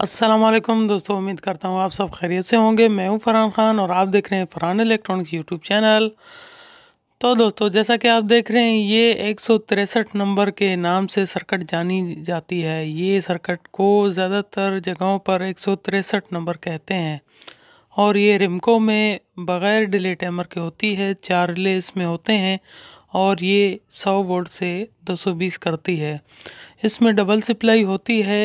असलम दोस्तों उम्मीद करता हूँ आप सब खैरियत से होंगे मैं हूँ फ़रहान ख़ान और आप देख रहे हैं फ़रहान इलेक्ट्रॉनिक्स यूट्यूब चैनल तो दोस्तों जैसा कि आप देख रहे हैं ये एक नंबर के नाम से सर्कट जानी जाती है ये सर्कट को ज़्यादातर जगहों पर एक नंबर कहते हैं और ये रिमको में बग़ैर डिले टैमर के होती है चार रिले इसमें होते हैं और ये 100 वोल्ट से 220 करती है इसमें डबल सप्लाई होती है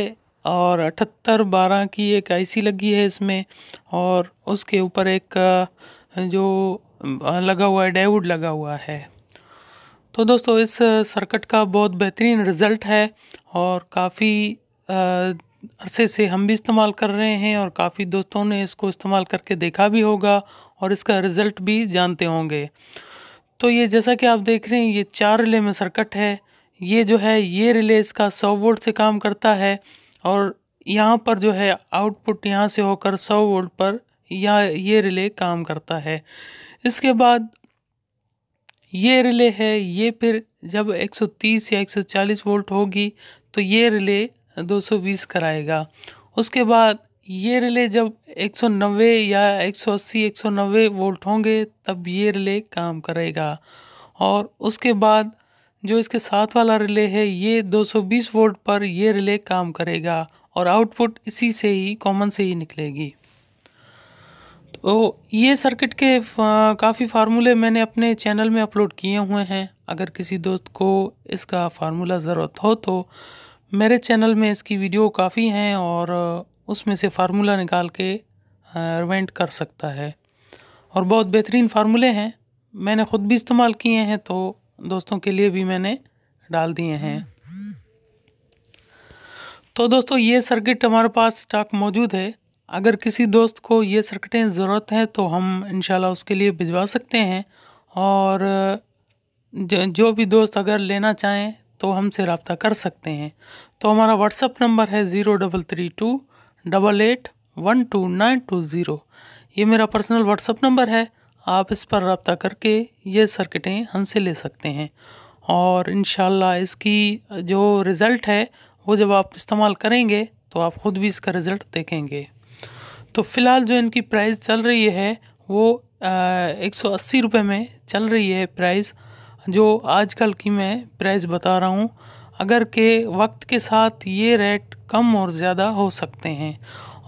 और अठहत्तर बारह की एक आईसी लगी है इसमें और उसके ऊपर एक जो लगा हुआ है डेवुड लगा हुआ है तो दोस्तों इस सर्किट का बहुत बेहतरीन रिज़ल्ट है और काफ़ी अरसे से हम भी इस्तेमाल कर रहे हैं और काफ़ी दोस्तों ने इसको इस्तेमाल करके देखा भी होगा और इसका रिज़ल्ट भी जानते होंगे तो ये जैसा कि आप देख रहे हैं ये चार रिले में सर्किट है ये जो है ये रिले इसका सौ वोल्ट से काम करता है और यहाँ पर जो है आउटपुट यहाँ से होकर सौ वोल्ट पर या ये रिले काम करता है इसके बाद ये रिले है ये फिर जब 130 या 140 वोल्ट होगी तो ये रिले 220 कराएगा उसके बाद ये रिले जब 190 या 180 190 वोल्ट होंगे तब ये रिले काम करेगा और उसके बाद जो इसके साथ वाला रिले है ये 220 वोल्ट पर ये रिले काम करेगा और आउटपुट इसी से ही कॉमन से ही निकलेगी तो ये सर्किट के काफ़ी फार्मूले मैंने अपने चैनल में अपलोड किए हुए हैं अगर किसी दोस्त को इसका फार्मूला ज़रूरत हो तो मेरे चैनल में इसकी वीडियो काफ़ी हैं और उसमें से फार्मूला निकाल के रिवेंट कर सकता है और बहुत बेहतरीन फार्मूले हैं मैंने ख़ुद भी इस्तेमाल किए हैं तो दोस्तों के लिए भी मैंने डाल दिए हैं तो दोस्तों ये सर्किट हमारे पास स्टॉक मौजूद है अगर किसी दोस्त को ये सर्किटें ज़रूरत हैं तो हम इन उसके लिए भिजवा सकते हैं और जो भी दोस्त अगर लेना चाहें तो हमसे रबता कर सकते हैं तो हमारा व्हाट्सअप नंबर है zero double three two double eight one two nine two zero ये मेरा पर्सनल व्हाट्सअप नंबर है आप इस पर रबता करके ये सर्किटें हमसे ले सकते हैं और इन इसकी जो रिज़ल्ट है वो जब आप इस्तेमाल करेंगे तो आप ख़ुद भी इसका रिज़ल्ट देखेंगे तो फ़िलहाल जो इनकी प्राइस चल रही है वो एक सौ अस्सी रुपये में चल रही है प्राइस जो आजकल की मैं प्राइस बता रहा हूँ अगर के वक्त के साथ ये रेट कम और ज़्यादा हो सकते हैं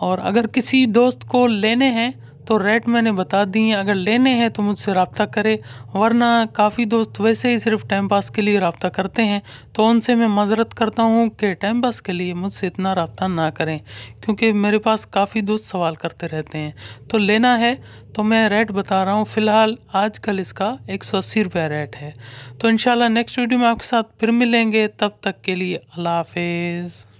और अगर किसी दोस्त को लेने हैं तो रेट मैंने बता दी हैं अगर लेने हैं तो मुझसे रबता करें वरना काफ़ी दोस्त वैसे ही सिर्फ टाइम पास के लिए रबता करते हैं तो उनसे मैं मजरत करता हूँ कि टाइम पास के लिए मुझसे इतना रबता ना करें क्योंकि मेरे पास काफ़ी दोस्त सवाल करते रहते हैं तो लेना है तो मैं रेट बता रहा हूँ फ़िलहाल कल इसका एक सौ अस्सी रुपया रेट है तो इन नेक्स्ट वीडियो में आपके साथ फिर मिलेंगे तब तक के लिए अल्लाह हाफिज़